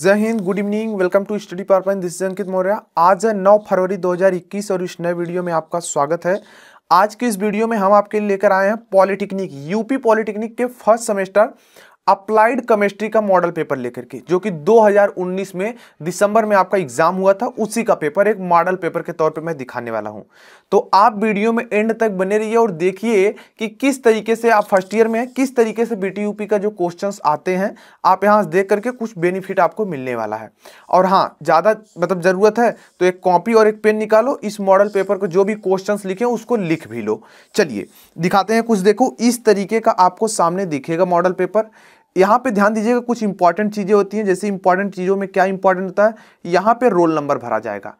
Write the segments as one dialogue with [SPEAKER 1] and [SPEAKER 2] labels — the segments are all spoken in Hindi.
[SPEAKER 1] जय हिंद good evening welcome to study power point this Ankit Maurya आज है 9 फरवरी 2021 और इस नए वीडियो में आपका स्वागत है आज के इस वीडियो में हम आपके लिए लेकर आए हैं पॉलिटेक्निक यूपी पॉलिटेक्निक के फर्स्ट सेमेस्टर अप्लाइड केमिस्ट्री का मॉडल पेपर लेकर के जो कि 2019 में दिसंबर में आपका एग्जाम हुआ था उसी का पेपर एक मॉडल पेपर के तौर पे मैं दिखाने वाला हूं तो आप वीडियो में एंड तक बने रहिए और देखिए कि किस तरीके से आप फर्स्ट ईयर में हैं किस तरीके से बी का जो क्वेश्चन आते हैं आप यहाँ देख करके कुछ बेनिफिट आपको मिलने वाला है और हाँ ज़्यादा मतलब ज़रूरत है तो एक कॉपी और एक पेन निकालो इस मॉडल पेपर को जो भी क्वेश्चन लिखे उसको लिख भी लो चलिए दिखाते हैं कुछ देखो इस तरीके का आपको सामने दिखेगा मॉडल पेपर यहाँ पे ध्यान दीजिएगा कुछ इंपॉर्टेंट चीज़ें होती हैं जैसे इंपॉर्टेंट चीज़ों में क्या इंपॉर्टेंट होता है यहाँ पे रोल नंबर भरा जाएगा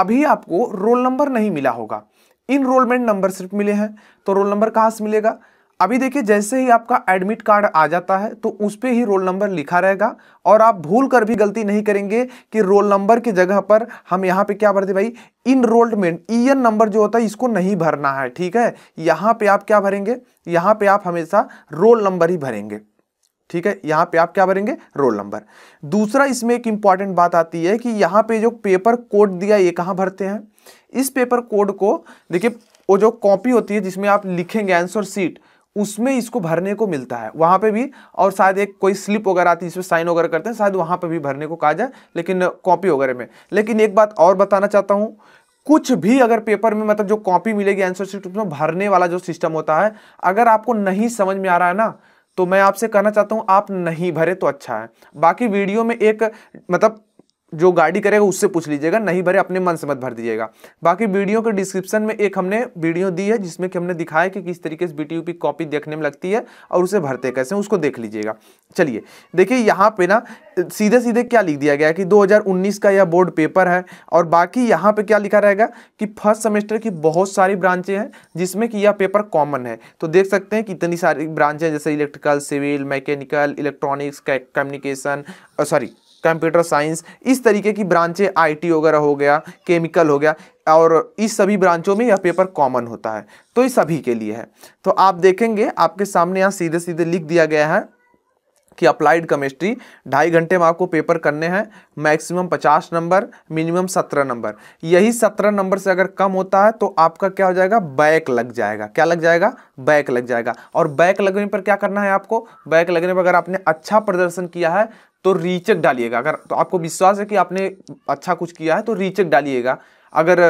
[SPEAKER 1] अभी आपको रोल नंबर नहीं मिला होगा इनरोलमेंट नंबर सिर्फ मिले हैं तो रोल नंबर कहाँ से मिलेगा अभी देखिए जैसे ही आपका एडमिट कार्ड आ जाता है तो उस पर ही रोल नंबर लिखा रहेगा और आप भूल कर भी गलती नहीं करेंगे कि रोल नंबर की जगह पर हम यहाँ पे क्या भरते भाई इनरोलमेंट ई एन नंबर जो होता है इसको नहीं भरना है ठीक है यहाँ पे आप क्या भरेंगे यहाँ पे आप हमेशा रोल नंबर ही भरेंगे ठीक है यहाँ पे आप क्या भरेंगे रोल नंबर दूसरा इसमें एक इंपॉर्टेंट बात आती है कि यहाँ पे जो पेपर कोड दिया ये कहाँ भरते हैं इस पेपर कोड को देखिए वो जो कॉपी होती है जिसमें आप लिखेंगे आंसर सीट उसमें इसको भरने को मिलता है वहाँ पे भी और शायद एक कोई स्लिप वगैरह आती है जिसमें साइन वगैरह करते हैं शायद वहाँ पे भी भरने को कहा जाए लेकिन कॉपी वगैरह में लेकिन एक बात और बताना चाहता हूँ कुछ भी अगर पेपर में मतलब जो कॉपी मिलेगी आंसर शीट उसमें भरने वाला जो सिस्टम होता है अगर आपको नहीं समझ में आ रहा है ना तो मैं आपसे कहना चाहता हूँ आप नहीं भरे तो अच्छा है बाकी वीडियो में एक मतलब जो गाड़ी करेगा उससे पूछ लीजिएगा नहीं भरे अपने मन से मत भर दीजिएगा बाकी वीडियो के डिस्क्रिप्शन में एक हमने वीडियो दी है जिसमें कि हमने दिखाया कि किस तरीके से बी की कॉपी देखने में लगती है और उसे भरते कैसे उसको देख लीजिएगा चलिए देखिए यहाँ पे ना सीधे सीधे क्या लिख दिया गया कि 2019 का यह बोर्ड पेपर है और बाकी यहाँ पर क्या लिखा रहेगा कि फर्स्ट सेमेस्टर की बहुत सारी ब्रांचें हैं जिसमें कि यह पेपर कॉमन है तो देख सकते हैं कि इतनी सारी ब्रांचें जैसे electrical civil mechanical electronics communication sorry computer science इस तरीके की ब्रांचें आईटी वगैरह हो गया केमिकल हो गया और इस सभी ब्रांचों में यह पेपर कॉमन होता है तो ये सभी के लिए है तो आप देखेंगे आपके सामने यहाँ सीधे सीधे लिख दिया गया है कि अप्लाइड केमिस्ट्री ढाई घंटे में आपको पेपर करने हैं मैक्सिमम पचास नंबर मिनिमम सत्रह नंबर यही सत्रह नंबर से अगर कम होता है तो आपका क्या हो जाएगा बैक लग जाएगा क्या लग जाएगा बैक लग जाएगा और बैक लगने पर क्या करना है आपको बैक लगने पर अगर आपने अच्छा प्रदर्शन किया है तो रीचेक डालिएगा अगर तो आपको विश्वास है कि आपने अच्छा कुछ किया है तो रीचेक डालिएगा अगर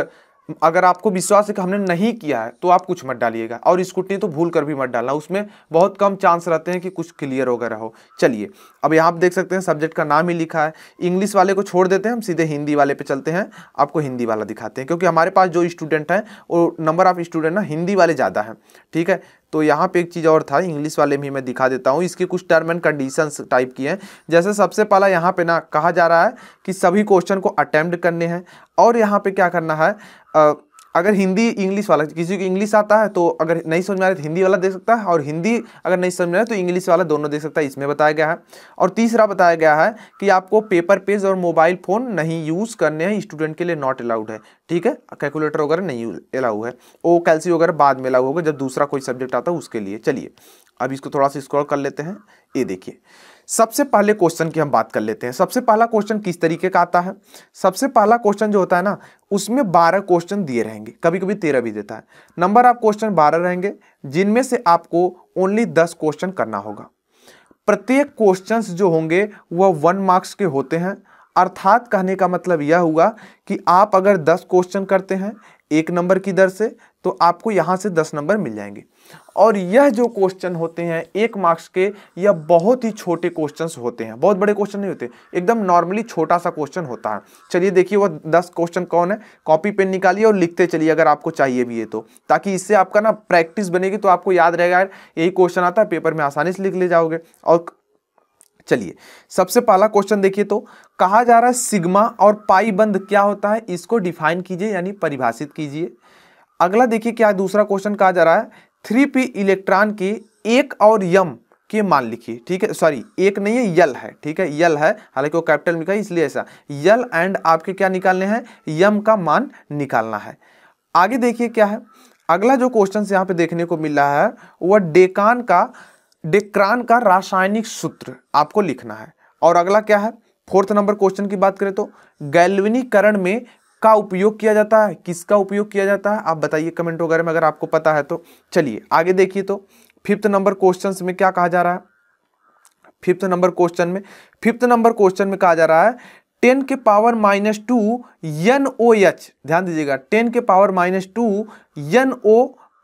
[SPEAKER 1] अगर आपको विश्वास है कि हमने नहीं किया है तो आप कुछ मत डालिएगा और स्कूटनी तो भूल कर भी मत डालना उसमें बहुत कम चांस रहते हैं कि कुछ क्लियर वगैरह हो चलिए अब यहाँ आप देख सकते हैं सब्जेक्ट का नाम ही लिखा है इंग्लिश वाले को छोड़ देते हैं हम सीधे हिंदी वाले पे चलते हैं आपको हिंदी वाला दिखाते हैं क्योंकि हमारे पास जो स्टूडेंट हैं वो नंबर ऑफ़ स्टूडेंट ना हिंदी वाले ज़्यादा हैं ठीक है तो यहाँ पे एक चीज़ और था इंग्लिश वाले भी मैं दिखा देता हूँ इसके कुछ टर्म एंड कंडीशंस टाइप की हैं जैसे सबसे पहला यहाँ पे ना कहा जा रहा है कि सभी क्वेश्चन को अटैम्प्ट करने हैं और यहाँ पे क्या करना है आ, अगर हिंदी इंग्लिश वाला किसी को इंग्लिश आता है तो अगर नहीं समझ में आ रहा है तो हिंदी वाला देख सकता है और हिंदी अगर नहीं समझ में आ रहा तो इंग्लिश वाला दोनों देख सकता है इसमें बताया गया है और तीसरा बताया गया है कि आपको पेपर पेज और मोबाइल फ़ोन नहीं यूज़ करने हैं स्टूडेंट के लिए नॉट अलाउड है ठीक है कैलकुलेटर वगैरह नहीं अलाउ है ओ कैलसी वगैरह बाद में अलाउ होगा जब दूसरा कोई सब्जेक्ट आता है उसके लिए चलिए अब इसको थोड़ा सा स्क्रॉल कर लेते हैं ये देखिए सबसे पहले क्वेश्चन की हम बात कर लेते हैं सबसे पहला क्वेश्चन किस तरीके का आता है सबसे पहला क्वेश्चन जो होता है ना उसमें बारह क्वेश्चन दिए रहेंगे कभी कभी तेरह भी देता है नंबर ऑफ क्वेश्चन बारह रहेंगे जिनमें से आपको ओनली दस क्वेश्चन करना होगा प्रत्येक क्वेश्चंस जो होंगे वह वन मार्क्स के होते हैं अर्थात कहने का मतलब यह हुआ कि आप अगर दस क्वेश्चन करते हैं एक नंबर की दर से तो आपको यहाँ से दस नंबर मिल जाएंगे और यह जो क्वेश्चन होते हैं एक मार्क्स के यह बहुत ही छोटे क्वेश्चन होते हैं बहुत बड़े क्वेश्चन नहीं होते एकदम नॉर्मली छोटा सा क्वेश्चन होता है चलिए देखिए वह दस क्वेश्चन कौन है कॉपी पेन निकालिए और लिखते चलिए अगर आपको चाहिए भी ये तो ताकि इससे आपका ना प्रैक्टिस बनेगी तो आपको याद रहेगा यार यही क्वेश्चन आता है पेपर में आसानी से लिख ले जाओगे और चलिए सबसे पहला क्वेश्चन देखिए तो कहा जा रहा है सिग्मा और पाई बंद क्या होता है इसको डिफाइन कीजिए यानी परिभाषित कीजिए अगला देखिए क्या दूसरा क्वेश्चन कहा जा रहा है थ्री पी इलेक्ट्रॉन के एक और यम के मान लिखिए ठीक है सॉरी एक नहीं है यल है ठीक है यल है हालांकि वो कैपिटल में का इसलिए ऐसा यल एंड आपके क्या निकालने हैं यम का मान निकालना है आगे देखिए क्या है अगला जो क्वेश्चन यहाँ पे देखने को मिला है वह डेकान का डेक्रान का रासायनिक सूत्र आपको लिखना है और अगला क्या है फोर्थ नंबर क्वेश्चन की बात करें तो गैल्वनीकरण में का उपयोग किया जाता है किसका उपयोग किया जाता है आप बताइए कमेंट वगैरह में अगर आपको पता है तो चलिए आगे देखिए तो फिफ्थ नंबर क्वेश्चन में क्या कहा जा रहा है फिफ्थ नंबर क्वेश्चन में फिफ्थ नंबर क्वेश्चन में कहा जा रहा है टेन के power minus two N O H ध्यान दीजिएगा टेन के power minus two N O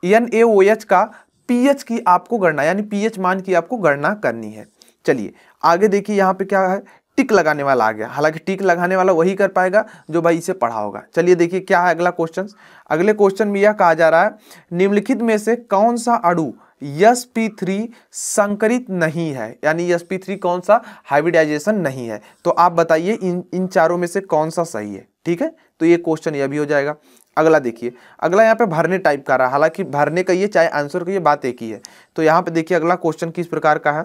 [SPEAKER 1] N A O H का पी एच की आपको गणना यानी पी एच मान की आपको गणना करनी है चलिए आगे देखिए यहाँ पे क्या है टिक लगाने वाला आ गया हालांकि टिक लगाने वाला वही कर पाएगा जो भाई इसे पढ़ा होगा चलिए देखिए क्या है अगला क्वेश्चन अगले क्वेश्चन में यह कहा जा रहा है निम्नलिखित में से कौन सा अणु यस पी थ्री संकरित नहीं है यानी यस पी थ्री कौन सा हाइब्रिडाइजेशन नहीं है तो आप बताइए इन इन चारों में से कौन सा सही है ठीक है तो ये क्वेश्चन यह भी हो जाएगा अगला देखिए अगला यहाँ पे भरने टाइप का रहा हालांकि भरने का ये चाहे आंसर का ये बात एक ही है तो यहाँ पे देखिए अगला क्वेश्चन किस प्रकार का है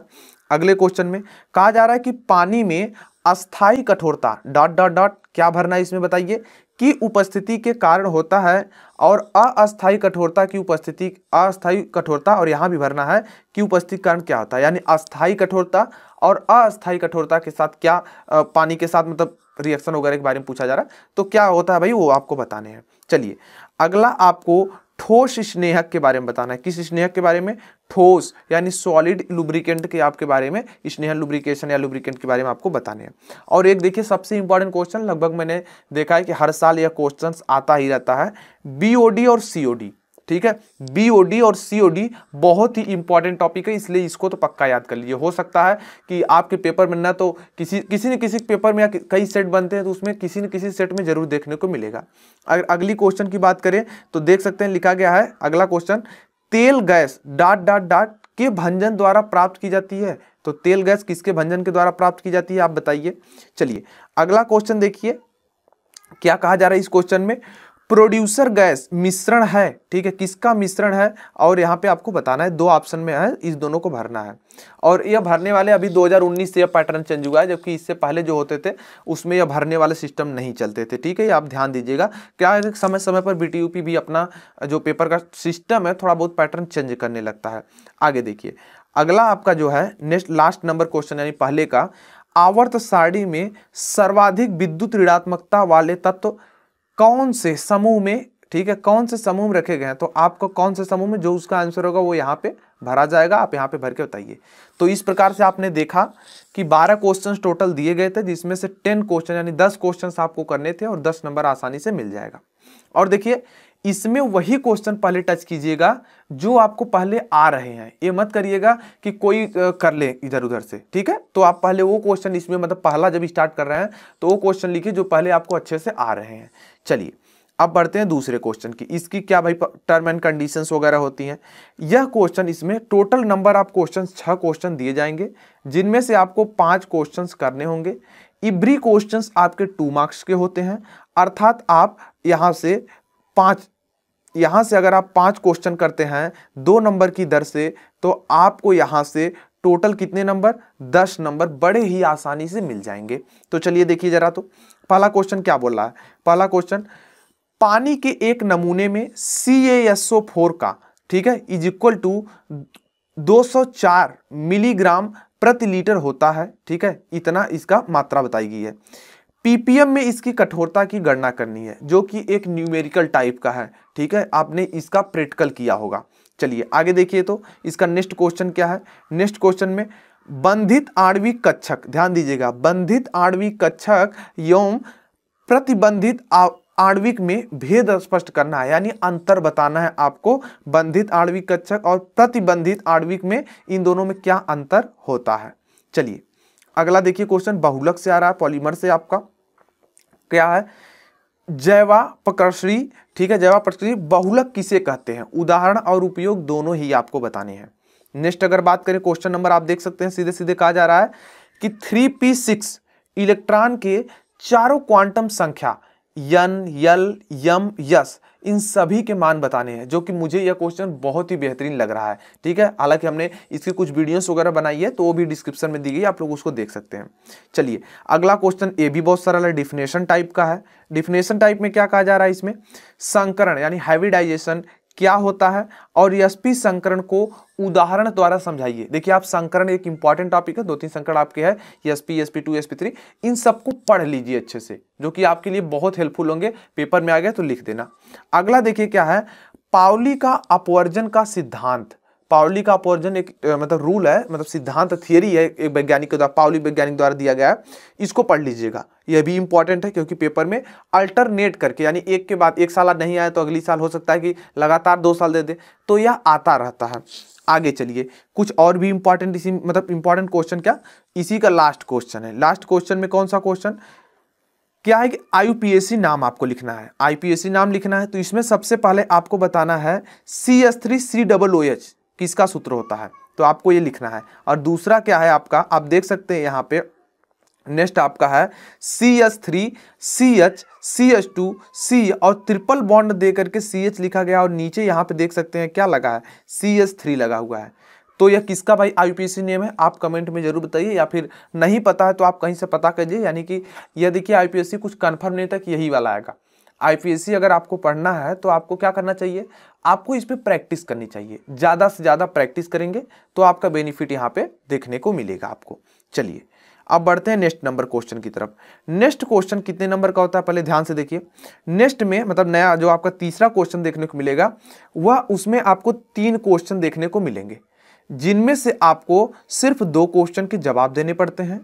[SPEAKER 1] अगले क्वेश्चन में कहा जा रहा है कि पानी में अस्थाई कठोरता डॉट डॉट डॉट क्या भरना है इसमें बताइए की उपस्थिति के कारण होता है और अस्थाई कठोरता की उपस्थिति अस्थाई कठोरता और यहाँ भी भरना है कि उपस्थिति कारण क्या होता है यानी अस्थाई कठोरता और अस्थाई कठोरता के साथ क्या पानी के साथ मतलब रिएक्शन वगैरह के बारे में पूछा जा रहा है तो क्या होता है भाई वो आपको बताने हैं चलिए अगला आपको ठोस स्नेहक के बारे में बताना है किस स्नेहक के बारे में ठोस यानी सॉलिड लुब्रिकेंट के आपके बारे में स्नेह लुब्रिकेशन या लुब्रिकेंट के बारे में आपको बताने हैं और एक देखिए सबसे इंपॉर्टेंट क्वेश्चन लगभग मैंने देखा है कि हर साल यह क्वेश्चन आता ही रहता है बी और सी ठीक है बीओडी और सीओडी बहुत ही इंपॉर्टेंट टॉपिक है इसलिए इसको तो पक्का याद कर लीजिए हो सकता है कि आपके पेपर में ना तो किसी किसी न किसी पेपर में या कई सेट बनते हैं तो उसमें किसी न किसी सेट में जरूर देखने को मिलेगा अगर अगली क्वेश्चन की बात करें तो देख सकते हैं लिखा गया है अगला क्वेश्चन तेल गैस डाट डाट डाट के भंजन द्वारा प्राप्त की जाती है तो तेल गैस किसके भंजन के द्वारा प्राप्त की जाती है आप बताइए चलिए अगला क्वेश्चन देखिए क्या कहा जा रहा है इस क्वेश्चन में प्रोड्यूसर गैस मिश्रण है ठीक है किसका मिश्रण है और यहाँ पे आपको बताना है दो ऑप्शन में है इस दोनों को भरना है और यह भरने वाले अभी 2019 से यह पैटर्न चेंज हुआ है जबकि इससे पहले जो होते थे उसमें यह भरने वाले सिस्टम नहीं चलते थे ठीक है आप ध्यान दीजिएगा क्या समय समय पर बी भी अपना जो पेपर का सिस्टम है थोड़ा बहुत पैटर्न चेंज करने लगता है आगे देखिए अगला आपका जो है नेक्स्ट लास्ट नंबर क्वेश्चन यानी पहले का आवर्त साड़ी में सर्वाधिक विद्युत ऋणात्मकता वाले तत्व तो कौन से समूह में ठीक है कौन से समूह में रखे गए हैं तो आपको कौन से समूह में जो उसका आंसर होगा वो यहाँ पे भरा जाएगा आप यहाँ पे भर के बताइए तो इस प्रकार से आपने देखा कि 12 क्वेश्चंस टोटल दिए गए थे जिसमें से 10 क्वेश्चन यानी 10 क्वेश्चंस आपको करने थे और 10 नंबर आसानी से मिल जाएगा और देखिए इसमें वही क्वेश्चन पहले टच कीजिएगा जो आपको पहले आ रहे हैं ये मत करिएगा कि कोई कर ले इधर उधर से ठीक है तो आप पहले वो क्वेश्चन इसमें मतलब पहला जब स्टार्ट कर रहे हैं तो वो क्वेश्चन लिखिए जो पहले आपको अच्छे से आ रहे हैं चलिए अब बढ़ते हैं दूसरे क्वेश्चन की इसकी क्या भाई टर्म एंड कंडीशंस वगैरह होती हैं यह क्वेश्चन इसमें टोटल नंबर ऑफ क्वेश्चन छः क्वेश्चन दिए जाएंगे जिनमें से आपको पांच क्वेश्चन करने होंगे इब्री क्वेश्चन आपके टू मार्क्स के होते हैं अर्थात आप यहाँ से पाँच यहाँ से अगर आप पाँच क्वेश्चन करते हैं दो नंबर की दर से तो आपको यहाँ से टोटल कितने नंबर दस नंबर बड़े ही आसानी से मिल जाएंगे तो चलिए देखिए जरा तो पहला क्वेश्चन क्या बोल रहा है पहला क्वेश्चन पानी के एक नमूने में सी एस ओ फोर का ठीक है इज इक्वल टू 204 मिलीग्राम प्रति लीटर होता है ठीक है इतना इसका मात्रा बताई गई है पीपीएम में इसकी कठोरता की गणना करनी है जो कि एक न्यूमेरिकल टाइप का है ठीक है आपने इसका प्रैक्टिकल किया होगा चलिए आगे देखिए तो इसका नेक्स्ट क्वेश्चन क्या है नेक्स्ट क्वेश्चन में बंधित आणविक कक्षक ध्यान दीजिएगा बंधित आणविक कक्षक एवं प्रतिबंधित आणविक में भेद स्पष्ट करना है यानी अंतर बताना है आपको बंधित आणविक कक्षक और प्रतिबंधित आणविक में इन दोनों में क्या अंतर होता है चलिए अगला देखिए क्वेश्चन बहुलक से आ रहा है पॉलीमर से आपका क्या है जैवा प्रकर्षी ठीक है जैवा प्रकर्षी बहुलक किसे कहते हैं उदाहरण और उपयोग दोनों ही आपको बताने हैं नेक्स्ट अगर बात करें क्वेश्चन नंबर आप देख सकते हैं सीधे सीधे कहा जा रहा है कि थ्री पी सिक्स इलेक्ट्रॉन के चारों क्वांटम संख्या यन यल यम यस इन सभी के मान बताने हैं जो कि मुझे यह क्वेश्चन बहुत ही बेहतरीन लग रहा है ठीक है हालांकि हमने इसकी कुछ वीडियोस वगैरह बनाई है तो वो भी डिस्क्रिप्शन में दी गई आप लोग उसको देख सकते हैं चलिए अगला क्वेश्चन ए भी बहुत सरल है डिफिनेशन टाइप का है डिफिनेशन टाइप में क्या कहा जा रहा है इसमें संकरण यानी हैविडाइजेशन क्या होता है और यशपी संकरण को उदाहरण द्वारा समझाइए देखिए आप संकरण एक इंपॉर्टेंट टॉपिक है दो तीन संकरण आपके है SP P two P three इन सबको पढ़ लीजिए अच्छे से जो कि आपके लिए बहुत हेल्पफुल होंगे पेपर में आ गया तो लिख देना अगला देखिए क्या है पावली का अपवर्जन का सिद्धांत पावली का अपवर्जन एक मतलब रूल है मतलब सिद्धांत थियरी है एक वैज्ञानिक के द्वारा पावली वैज्ञानिक द्वारा दिया गया है इसको पढ़ लीजिएगा यह भी इंपॉर्टेंट है क्योंकि पेपर में अल्टरनेट करके यानी एक के बाद एक साल नहीं आया तो अगली साल हो सकता है कि लगातार दो साल दे दे तो यह आता रहता है आगे चलिए कुछ और भी इंपॉर्टेंट इसी मतलब इंपॉर्टेंट क्वेश्चन क्या इसी का लास्ट क्वेश्चन है लास्ट क्वेश्चन में कौन सा क्वेश्चन क्या है कि आई नाम आपको लिखना है आई नाम लिखना है तो इसमें सबसे पहले आपको बताना है C S three C double O H किसका सूत्र होता है तो आपको ये लिखना है और दूसरा क्या है आपका आप देख सकते हैं यहाँ पे नेक्स्ट आपका है C H three C H C H two C और ट्रिपल बॉन्ड दे करके सी एच लिखा गया और नीचे यहाँ पे देख सकते हैं क्या लगा है सी एच थ्री लगा हुआ है तो यह किसका भाई सी नेम है आप कमेंट में जरूर बताइए या फिर नहीं पता है तो आप कहीं से पता करिए यानी कि यह देखिए आईपीएससी कुछ कन्फर्म नहीं था कि यही वाला आएगा आईपीएससी अगर आपको पढ़ना है तो आपको क्या करना चाहिए आपको इस पर प्रैक्टिस करनी चाहिए ज़्यादा से ज़्यादा प्रैक्टिस करेंगे तो आपका बेनिफिट यहाँ पे देखने को मिलेगा आपको चलिए अब बढ़ते हैं नेक्स्ट नंबर क्वेश्चन की तरफ नेक्स्ट क्वेश्चन कितने नंबर का होता है पहले ध्यान से देखिए नेक्स्ट में मतलब नया जो आपका तीसरा क्वेश्चन देखने को मिलेगा वह उसमें आपको तीन क्वेश्चन देखने को मिलेंगे जिनमें से आपको सिर्फ दो क्वेश्चन के जवाब देने पड़ते हैं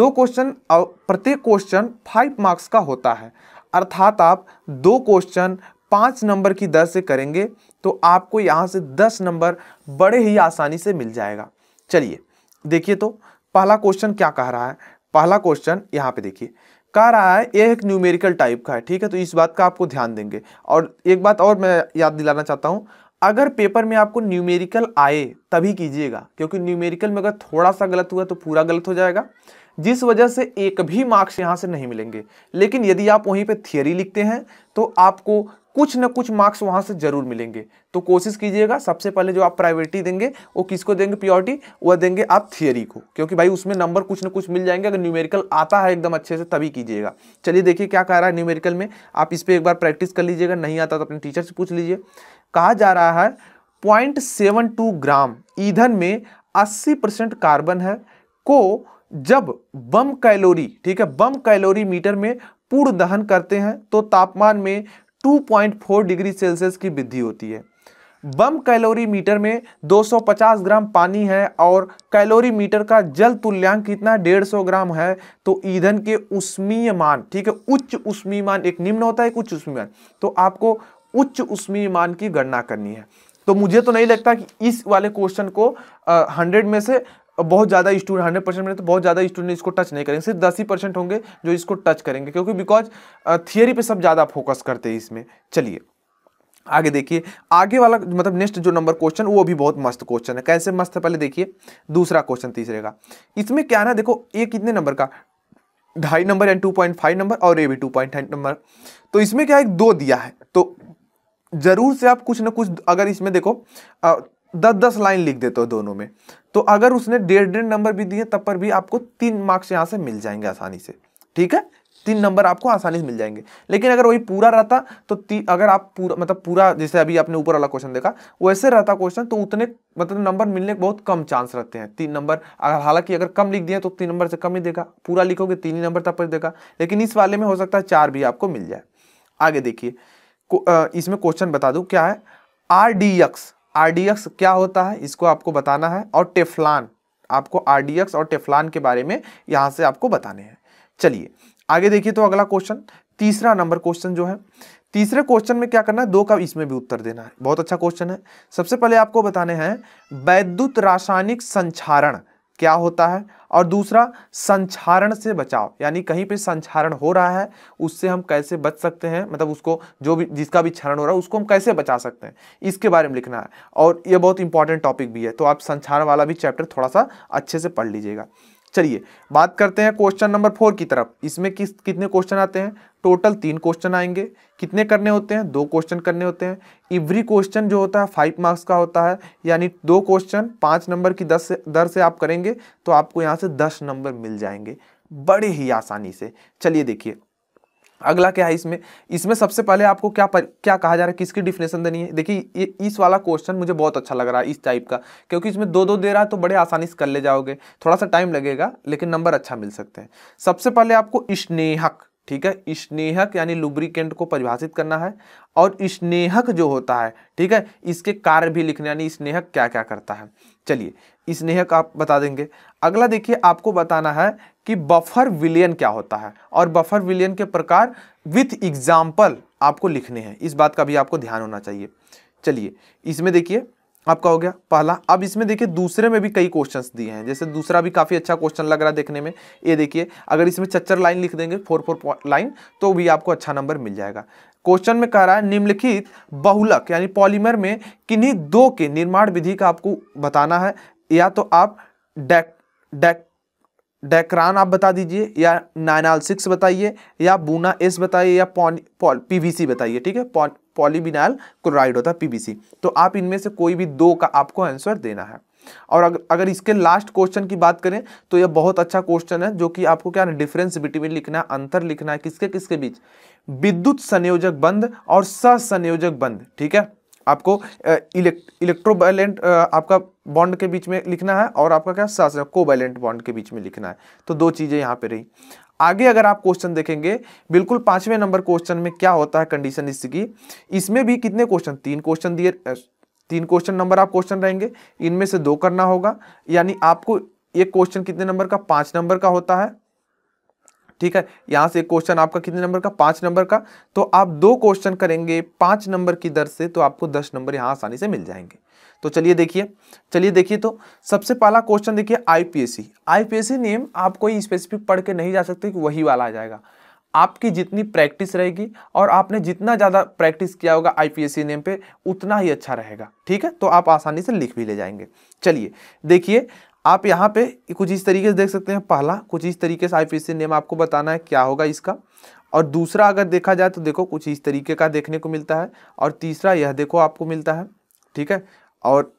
[SPEAKER 1] दो क्वेश्चन प्रत्येक क्वेश्चन फाइव मार्क्स का होता है अर्थात आप दो क्वेश्चन पाँच नंबर की दर से करेंगे तो आपको यहाँ से दस नंबर बड़े ही आसानी से मिल जाएगा चलिए देखिए तो पहला क्वेश्चन क्या कह रहा है पहला क्वेश्चन यहाँ पे देखिए कह रहा है यह एक न्यूमेरिकल टाइप का है ठीक है तो इस बात का आपको ध्यान देंगे और एक बात और मैं याद दिलाना चाहता हूँ अगर पेपर में आपको न्यूमेरिकल आए तभी कीजिएगा क्योंकि न्यूमेरिकल में अगर थोड़ा सा गलत हुआ तो पूरा गलत हो जाएगा जिस वजह से एक भी मार्क्स यहाँ से नहीं मिलेंगे लेकिन यदि आप वहीं पर थियोरी लिखते हैं तो आपको कुछ ना कुछ मार्क्स वहाँ से जरूर मिलेंगे तो कोशिश कीजिएगा सबसे पहले जो आप प्रायोरिटी देंगे वो किसको देंगे प्योरिटी वह देंगे आप थियोरी को क्योंकि भाई उसमें नंबर कुछ ना कुछ मिल जाएंगे अगर न्यूमेरिकल आता है एकदम अच्छे से तभी कीजिएगा चलिए देखिए क्या कह रहा है न्यूमेरिकल में आप इस पर एक बार प्रैक्टिस कर लीजिएगा नहीं आता तो अपने टीचर से पूछ लीजिए कहा जा रहा है पॉइंट सेवन टू ग्राम ईंधन में अस्सी परसेंट कार्बन है को जब बम कैलोरी ठीक है बम कैलोरी मीटर में पूर्ण दहन करते हैं तो तापमान में 2.4 डिग्री सेल्सियस की वृद्धि होती है बम कैलोरी मीटर में 250 ग्राम पानी है और कैलोरी मीटर का जल तुल्यांक कितना 150 ग्राम है तो ईंधन के उष्मीय मान ठीक है उच्च उष्मीय मान एक निम्न होता है एक उच्च उष्मीय मान तो आपको उच्च उष्मीय मान की गणना करनी है तो मुझे तो नहीं लगता कि इस वाले क्वेश्चन को हंड्रेड में से बहुत ज़्यादा स्टूडेंट हंड्रेड परसेंट में तो बहुत ज़्यादा स्टूडेंट इसको टच नहीं करेंगे सिर्फ दस ही परसेंट होंगे जो इसको टच करेंगे क्योंकि बिकॉज थियोरी पे सब ज़्यादा फोकस करते हैं इसमें चलिए आगे देखिए आगे वाला मतलब नेक्स्ट जो नंबर क्वेश्चन वो भी बहुत मस्त क्वेश्चन है कैसे मस्त है पहले देखिए दूसरा क्वेश्चन तीसरे का इसमें क्या ना देखो ये कितने नंबर का ढाई number and two point five number और ये भी टू पॉइंट फाइव नंबर तो इसमें क्या एक दो दिया है तो ज़रूर से आप कुछ ना कुछ अगर इसमें देखो दस दस लाइन लिख देते हो दोनों में तो अगर उसने डेढ़ डेढ़ नंबर भी दिए तब पर भी आपको तीन मार्क्स यहाँ से मिल जाएंगे आसानी से ठीक है तीन नंबर आपको आसानी से मिल जाएंगे लेकिन अगर वही पूरा रहता तो ती, अगर आप पूरा मतलब पूरा जैसे अभी आपने ऊपर वाला क्वेश्चन देखा वैसे रहता क्वेश्चन तो उतने मतलब नंबर मिलने के बहुत कम चांस रहते हैं तीन नंबर अगर हालांकि अगर कम लिख दिए तो तीन नंबर से कम ही देगा पूरा लिखोगे तीन ही नंबर तब पर देगा लेकिन इस वाले में हो सकता है चार भी आपको मिल जाए आगे देखिए इसमें क्वेश्चन बता दूँ क्या है आर डी एक्स आरडीएक्स क्या होता है इसको आपको बताना है और टेफ्लान आपको आरडीएक्स और टेफ्लान के बारे में यहाँ से आपको बताने हैं चलिए आगे देखिए तो अगला क्वेश्चन तीसरा नंबर क्वेश्चन जो है तीसरे क्वेश्चन में क्या करना है दो का इसमें भी उत्तर देना है बहुत अच्छा क्वेश्चन है सबसे पहले आपको बताने हैं वैद्युत रासायनिक संचारण क्या होता है और दूसरा संचारण से बचाव यानी कहीं पे संचारण हो रहा है उससे हम कैसे बच सकते हैं मतलब उसको जो भी जिसका भी क्षरण हो रहा है उसको हम कैसे बचा सकते हैं इसके बारे में लिखना है और ये बहुत इंपॉर्टेंट टॉपिक भी है तो आप संचारण वाला भी चैप्टर थोड़ा सा अच्छे से पढ़ लीजिएगा चलिए बात करते हैं क्वेश्चन नंबर फोर की तरफ इसमें किस कितने क्वेश्चन आते हैं टोटल तीन क्वेश्चन आएंगे कितने करने होते हैं दो क्वेश्चन करने होते हैं इवरी क्वेश्चन जो होता है फाइव मार्क्स का होता है यानी दो क्वेश्चन पाँच नंबर की दस से दर से आप करेंगे तो आपको यहाँ से दस नंबर मिल जाएंगे बड़े ही आसानी से चलिए देखिए अगला क्या है इसमें इसमें सबसे पहले आपको क्या पर, क्या कहा जा रहा है किसकी डिफिनेशन देनी है देखिए ये इस वाला क्वेश्चन मुझे बहुत अच्छा लग रहा है इस टाइप का क्योंकि इसमें दो दो दे रहा है तो बड़े आसानी से कर ले जाओगे थोड़ा सा टाइम लगेगा लेकिन नंबर अच्छा मिल सकते हैं सबसे पहले आपको स्नेहक ठीक है स्नेहक यानी लुब्रिकेंट को परिभाषित करना है और स्नेहक जो होता है ठीक है इसके कार्य भी लिखने यानी स्नेहक क्या क्या करता है चलिए स्नेहक आप बता देंगे अगला देखिए आपको बताना है कि बफर विलियन क्या होता है और बफर विलियन के प्रकार विथ एग्जाम्पल आपको लिखने हैं इस बात का भी आपको ध्यान होना चाहिए चलिए इसमें देखिए आपका हो गया पहला अब इसमें देखिए दूसरे में भी कई क्वेश्चन दिए हैं जैसे दूसरा भी काफ़ी अच्छा क्वेश्चन लग रहा है देखने में ये देखिए अगर इसमें चच्चर लाइन लिख देंगे फोर फोर लाइन तो भी आपको अच्छा नंबर मिल जाएगा क्वेश्चन में कह रहा है निम्नलिखित बहुलक यानी पॉलीमर में किन्हीं दो के निर्माण विधि का आपको बताना है या तो आप डेक डेक डेक्रान आप बता दीजिए या नाइनाल सिक्स बताइए या बूना एस बताइए या सी बताइए ठीक है पॉलीबिनाइल क्लोराइड होता है पीवीसी तो आप इनमें से कोई भी दो का आपको आंसर देना है और अगर अगर इसके लास्ट क्वेश्चन की बात करें तो यह बहुत अच्छा क्वेश्चन है जो कि आपको क्या डिफरेंस बिटवीन लिखना है अंतर लिखना है किसके किसके बीच विद्युत संयोजक बंद और सहसंयोजक बंद ठीक है आपको इलेक्ट्रोबैलेंट आपका बॉन्ड के बीच में लिखना है और आपका क्या सास बैलेंट बॉन्ड के बीच में लिखना है तो दो चीज़ें यहाँ पे रही आगे अगर आप क्वेश्चन देखेंगे बिल्कुल पांचवें नंबर क्वेश्चन में क्या होता है कंडीशन इसकी इसमें भी कितने क्वेश्चन तीन क्वेश्चन दिए तीन क्वेश्चन नंबर आप क्वेश्चन रहेंगे इनमें से दो करना होगा यानी आपको एक क्वेश्चन कितने नंबर का पाँच नंबर का होता है ठीक है यहाँ से क्वेश्चन आपका कितने नंबर का पाँच नंबर का तो आप दो क्वेश्चन करेंगे पाँच नंबर की दर से तो आपको दस नंबर यहाँ आसानी से मिल जाएंगे तो चलिए देखिए चलिए देखिए तो सबसे पहला क्वेश्चन देखिए आईपीएससी आईपीएससी नेम आप कोई स्पेसिफिक पढ़ के नहीं जा सकते कि वही वाला आ जाएगा आपकी जितनी प्रैक्टिस रहेगी और आपने जितना ज़्यादा प्रैक्टिस किया होगा आईपीएससी नेम पे उतना ही अच्छा रहेगा ठीक है तो आप आसानी से लिख भी ले जाएंगे चलिए देखिए आप यहाँ पे कुछ इस तरीके से देख सकते हैं पहला कुछ इस तरीके से आई पी नेम आपको बताना है क्या होगा इसका और दूसरा अगर देखा जाए तो देखो कुछ इस तरीके का देखने को मिलता है और तीसरा यह देखो आपको मिलता है ठीक है और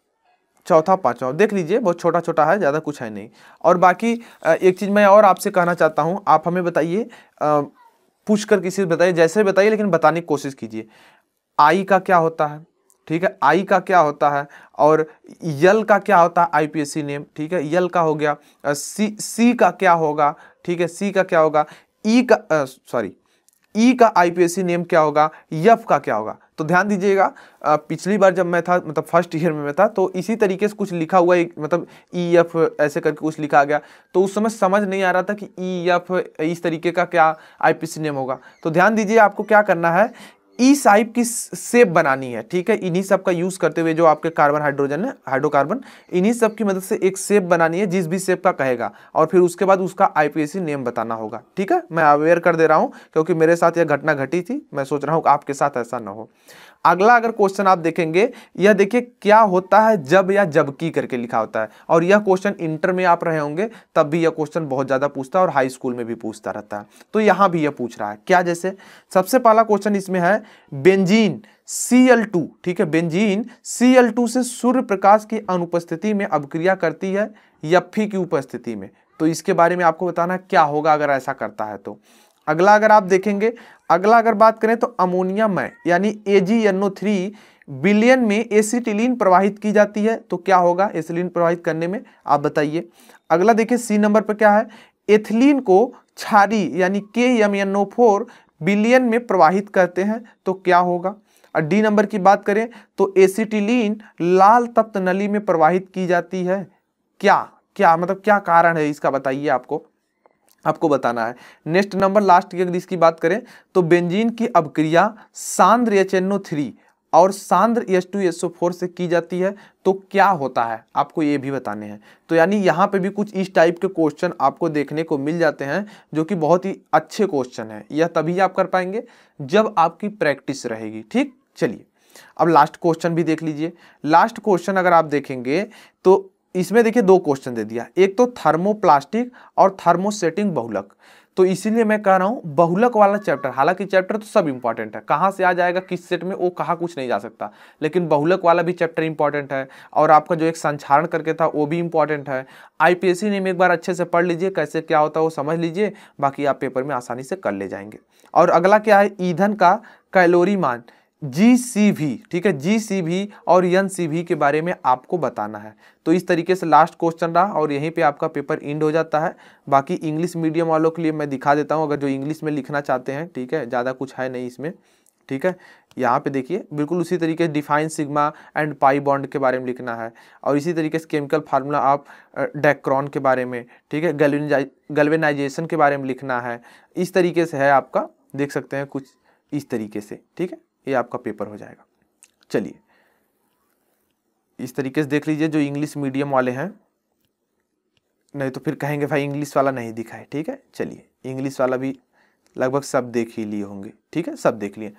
[SPEAKER 1] चौथा पाँचवा देख लीजिए बहुत छोटा छोटा है ज़्यादा कुछ है नहीं और बाकी एक चीज़ मैं और आपसे कहना चाहता हूँ आप हमें बताइए पूछ कर किसी से बताइए जैसे बताइए लेकिन बताने की कोशिश कीजिए आई का क्या होता है ठीक है आई का क्या होता है और यल का क्या होता है आईपीएससी नेम ठीक है यल का हो गया सी सी का क्या होगा ठीक है सी का क्या होगा ई e का सॉरी ई e का आईपीएससी नेम क्या होगा यफ का क्या होगा तो ध्यान दीजिएगा पिछली बार जब मैं था मतलब फर्स्ट ईयर में मैं था तो इसी तरीके से कुछ लिखा हुआ मतलब ई e एफ ऐसे करके कुछ लिखा गया तो उस समय समझ नहीं आ रहा था कि ई एफ इस तरीके का क्या आईपीसी नेम होगा तो ध्यान दीजिए आपको क्या करना है ई साइप की सेप बनानी है ठीक है इन्हीं सब का यूज़ करते हुए जो आपके कार्बन हाइड्रोजन है हाइड्रोकार्बन इन्हीं सब की मदद से एक सेप बनानी है जिस भी सेप का कहेगा और फिर उसके बाद उसका आईपीएसी नेम बताना होगा ठीक है मैं अवेयर कर दे रहा हूँ क्योंकि मेरे साथ यह घटना घटी थी मैं सोच रहा हूँ आपके साथ ऐसा ना हो अगला अगर क्वेश्चन आप देखेंगे यह देखिए क्या होता है जब या जबकि करके लिखा होता है और यह क्वेश्चन इंटर में आप रहे होंगे तब भी यह क्वेश्चन बहुत ज़्यादा पूछता है और हाई स्कूल में भी पूछता रहता है तो यहां भी यह पूछ रहा है क्या जैसे सबसे पहला क्वेश्चन इसमें है बेंजीन Cl2 ठीक है बेंजीन Cl2 से सूर्य प्रकाश की अनुपस्थिति में अभिक्रिया करती है यफ्फी की उपस्थिति में तो इसके बारे में आपको बताना क्या होगा अगर ऐसा करता है तो अगला अगर आप देखेंगे अगला अगर बात करें तो अमोनिया मै यानी A G N O three बिलियन में एसिटिलीन प्रवाहित की जाती है तो क्या होगा एसिटिलीन प्रवाहित करने में आप बताइए अगला देखिए सी नंबर पर क्या है एथिलीन को छारी यानी K M N O four बिलियन में प्रवाहित करते हैं तो क्या होगा और डी नंबर की बात करें तो एसिटिलीन लाल तप्त नली में प्रवाहित की जाती है क्या क्या मतलब क्या कारण है इसका बताइए आपको आपको बताना है नेक्स्ट नंबर लास्ट की अगर इसकी बात करें तो बेंजीन की अभिक्रिया सांद्र एच थ्री और सांद्र एस टू एस फोर से की जाती है तो क्या होता है आपको ये भी बताने हैं तो यानी यहाँ पे भी कुछ इस टाइप के क्वेश्चन आपको देखने को मिल जाते हैं जो कि बहुत ही अच्छे क्वेश्चन हैं यह तभी आप कर पाएंगे जब आपकी प्रैक्टिस रहेगी ठीक चलिए अब लास्ट क्वेश्चन भी देख लीजिए लास्ट क्वेश्चन अगर आप देखेंगे तो इसमें देखिए दो क्वेश्चन दे दिया एक तो थर्मोप्लास्टिक और थर्मोसेटिंग बहुलक तो इसीलिए मैं कह रहा हूँ बहुलक वाला चैप्टर हालांकि चैप्टर तो सब इंपॉर्टेंट है कहाँ से आ जाएगा किस सेट में वो कहाँ कुछ नहीं जा सकता लेकिन बहुलक वाला भी चैप्टर इंपॉर्टेंट है और आपका जो एक संचारण करके था वो भी इंपॉर्टेंट है आईपीएससी ने एक बार अच्छे से पढ़ लीजिए कैसे क्या होता है वो समझ लीजिए बाकी आप पेपर में आसानी से कर ले जाएंगे और अगला क्या है ईंधन का कैलोरी मान जी सी भी ठीक है जी सी भी और एन सी भी के बारे में आपको बताना है तो इस तरीके से लास्ट क्वेश्चन रहा और यहीं पे आपका पेपर एंड हो जाता है बाकी इंग्लिश मीडियम वालों के लिए मैं दिखा देता हूँ अगर जो इंग्लिश में लिखना चाहते हैं ठीक है ज़्यादा कुछ है नहीं इसमें ठीक है यहाँ पे देखिए बिल्कुल उसी तरीके से define sigma and pi bond के बारे में लिखना है और इसी तरीके से केमिकल फार्मूला आप डेक्रॉन के बारे में ठीक है गलवेनाइजेशन के बारे में लिखना है इस तरीके से है आपका देख सकते हैं कुछ इस तरीके से ठीक है ये आपका पेपर हो जाएगा चलिए इस तरीके से देख लीजिए जो इंग्लिश मीडियम वाले हैं नहीं तो फिर कहेंगे भाई इंग्लिश वाला नहीं दिखा है ठीक है चलिए इंग्लिश वाला भी लगभग सब देख ही लिए होंगे ठीक है सब देख लिए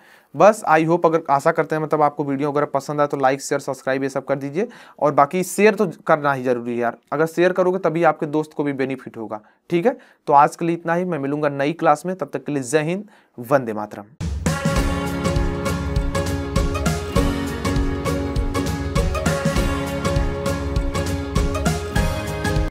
[SPEAKER 1] बस आई होप अगर आशा करते हैं मतलब आपको वीडियो अगर पसंद आए तो लाइक शेयर सब्सक्राइब ये सब कर दीजिए और बाकी शेयर तो करना ही जरूरी है यार अगर शेयर करोगे तभी आपके दोस्त को भी बेनिफिट होगा ठीक है तो आज के लिए इतना ही मैं मिलूंगा नई क्लास में तब तक के लिए जय हिंद वंदे मातरम